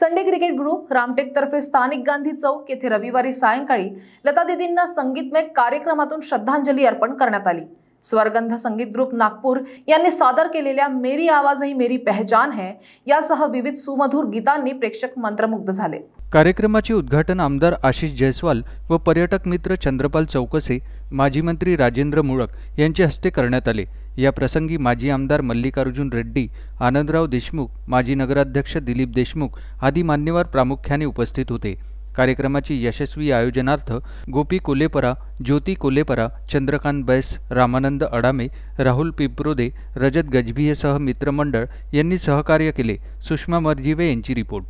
Sunday cricket group रामटेकतर्फे स्थानिक गांधी चौक येथे रविवारी सायंकाळी लता दिदींना संगीतमय कार्यक्रमातून श्रद्धांजली अर्पण करण्यात आली स्वरगंध संगीत ग्रुप नागपूर यांनी सादर केलेल्या मेरी आवाज ही मेरी पहचान है यासह विविध सुमधुर गीतांनी प्रेक्षक मंत्रमुग्ध झाले कार्यक्रमाचे उद्घाटन आमदार आशिष जयस्वाल व पर्यटक मित्र चंद्रपाल चौकसे माजी मंत्री राजेंद्र मुळक यांच्या हस्ते करण्यात आले या प्रसंगी माजी आमदार मल्लिकार्जुन रेड्डी आनंदराव देशमुख माजी नगराध्यक्ष दिलीप देशमुख आदी मान्यवर प्रामुख्याने उपस्थित होते कार्यक्रमाची यशस्वी आयोजनार्थ गोपी कोलेपरा ज्योती कोलेपरा चंद्रकांत बैस रामानंद अडामे राहुल पिंपरोदे रजत गजभियेसह मित्रमंडळ यांनी सहकार्य केले सुषमा मर्जिवे यांची रिपोर्ट